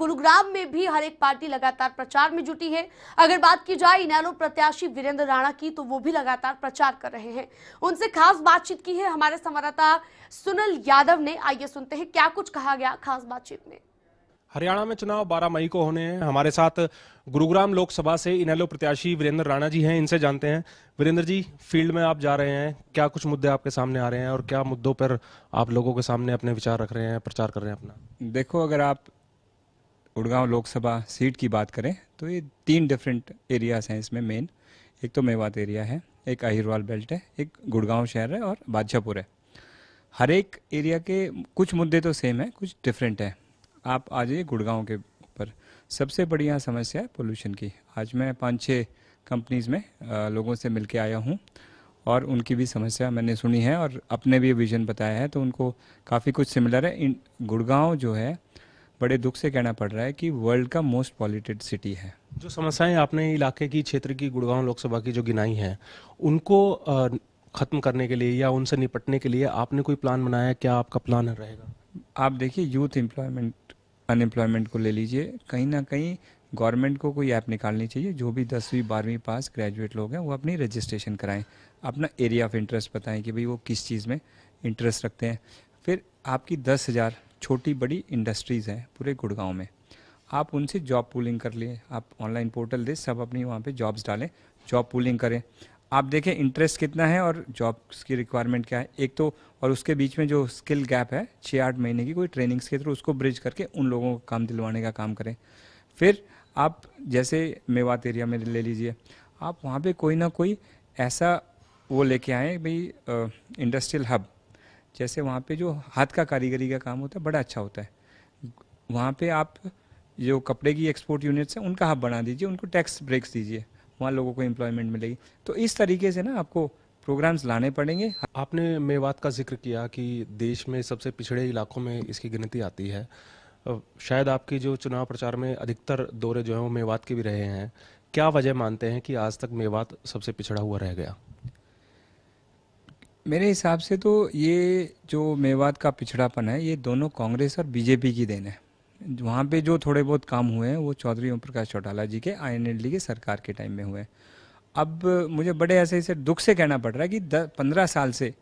गुरुग्राम में भी हर एक पार्टी लगातार प्रचार में जुटी है अगर बात की जाए इनैलो प्रत्याशी वीरेंद्र राणा की तो वो भी लगातार प्रचार कर रहे हैं उनसे खास बातचीत की है हमारे संवाददाता सुनल यादव ने आइए सुनते हैं क्या कुछ कहा गया खास बातचीत में हरियाणा में चुनाव 12 मई को होने हैं हमारे साथ गुरुग्राम लोकसभा से इनेलो प्रत्याशी वीरेंद्र राणा जी हैं इनसे जानते हैं वीरेंद्र जी फील्ड में आप जा रहे हैं क्या कुछ मुद्दे आपके सामने आ रहे हैं और क्या मुद्दों पर आप लोगों के सामने अपने विचार रख रहे हैं प्रचार कर रहे हैं अपना देखो अगर आप गुड़गांव लोकसभा सीट की बात करें तो ये तीन डिफरेंट एरियाज हैं इसमें मेन एक तो मेवात एरिया है एक अहिरवाल बेल्ट है एक गुड़गांव शहर है और बादशाहपुर है हर एक एरिया के कुछ मुद्दे तो सेम है कुछ डिफरेंट है आप आ जाइए गुड़गांव के ऊपर सबसे बड़ी यहाँ समस्या है पोल्यूशन की आज मैं पाँच छः कंपनीज़ में लोगों से मिल के आया हूँ और उनकी भी समस्या मैंने सुनी है और अपने भी विजन बताया है तो उनको काफ़ी कुछ सिमिलर है गुड़गांव जो है बड़े दुख से कहना पड़ रहा है कि वर्ल्ड का मोस्ट पॉल्यूटेड सिटी है जो समस्याएं आपने इलाके की क्षेत्र की गुड़गांव लोकसभा की जो गिनाई हैं उनको ख़त्म करने के लिए या उनसे निपटने के लिए आपने कोई प्लान बनाया क्या आपका प्लान रहेगा आप देखिए यूथ एम्प्लॉयमेंट अनएम्प्लॉयमेंट को ले लीजिए कहीं ना कहीं गवर्नमेंट को कोई ऐप निकालनी चाहिए जो भी दसवीं बारहवीं पास ग्रेजुएट लोग हैं वो अपनी रजिस्ट्रेशन कराएं अपना एरिया ऑफ इंटरेस्ट बताएं कि भाई वो किस चीज़ में इंटरेस्ट रखते हैं फिर आपकी दस हज़ार छोटी बड़ी इंडस्ट्रीज़ हैं पूरे गुड़गांव में आप उनसे जॉब पूलिंग कर लिए आप ऑनलाइन पोर्टल दे सब अपनी वहाँ पे जॉब्स डालें जॉब पूलिंग करें आप देखें इंटरेस्ट कितना है और जॉब्स की रिक्वायरमेंट क्या है एक तो और उसके बीच में जो स्किल गैप है छः आठ महीने की कोई ट्रेनिंग्स के थ्रू उसको ब्रिज करके उन लोगों को काम दिलवाने का काम करें फिर आप जैसे मेवात एरिया में ले लीजिए आप वहाँ पर कोई ना कोई ऐसा वो लेके आएँ भाई इंडस्ट्रियल हब जैसे वहाँ पे जो हाथ का कारीगरी का काम होता है बड़ा अच्छा होता है वहाँ पे आप जो कपड़े की एक्सपोर्ट यूनिट्स हैं उनका हब हाँ बना दीजिए उनको टैक्स ब्रेक्स दीजिए वहाँ लोगों को एम्प्लॉयमेंट मिलेगी तो इस तरीके से ना आपको प्रोग्राम्स लाने पड़ेंगे आपने मेवात का जिक्र किया कि देश में सबसे पिछड़े इलाकों में इसकी गिनती आती है शायद आपकी जो चुनाव प्रचार में अधिकतर दौरे जो हैं वो मेवात के भी रहे हैं क्या वजह मानते हैं कि आज तक मेवात सबसे पिछड़ा हुआ रह गया मेरे हिसाब से तो ये जो मेवात का पिछड़ापन है ये दोनों कांग्रेस और बीजेपी की देन है वहाँ पे जो थोड़े बहुत काम हुए हैं वो चौधरी ओम प्रकाश चौटाला जी के आई एन की सरकार के टाइम में हुए अब मुझे बड़े ऐसे ऐसे दुख से कहना पड़ रहा है कि पंद्रह साल से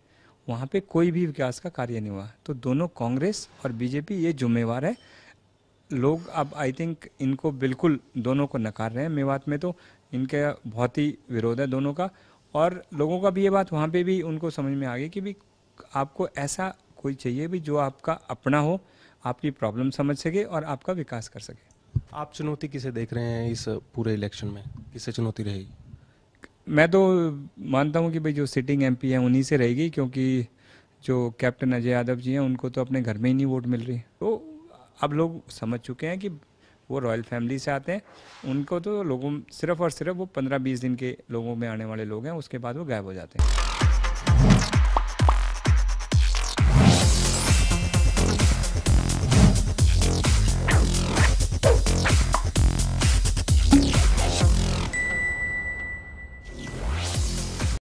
वहाँ पे कोई भी विकास का कार्य नहीं हुआ तो दोनों कांग्रेस और बीजेपी ये जुम्मेवार है लोग अब आई थिंक इनको बिल्कुल दोनों को नकार रहे हैं मेवात में तो इनका बहुत ही विरोध है दोनों का और लोगों का भी ये बात वहाँ पे भी उनको समझ में आ गई कि भी आपको ऐसा कोई चाहिए भी जो आपका अपना हो आपकी प्रॉब्लम समझ सके और आपका विकास कर सके आप चुनौती किसे देख रहे हैं इस पूरे इलेक्शन में किसे चुनौती रहेगी मैं तो मानता हूँ कि भाई जो सिटिंग एम हैं उन्हीं से रहेगी क्योंकि जो कैप्टन अजय यादव जी हैं उनको तो अपने घर में ही नहीं वोट मिल रही तो अब लोग समझ चुके हैं कि वो रॉयल फैमिली से आते हैं उनको तो लोगों सिर्फ और सिर्फ वो पंद्रह बीस दिन के लोगों में आने वाले लोग हैं उसके बाद वो गायब हो जाते हैं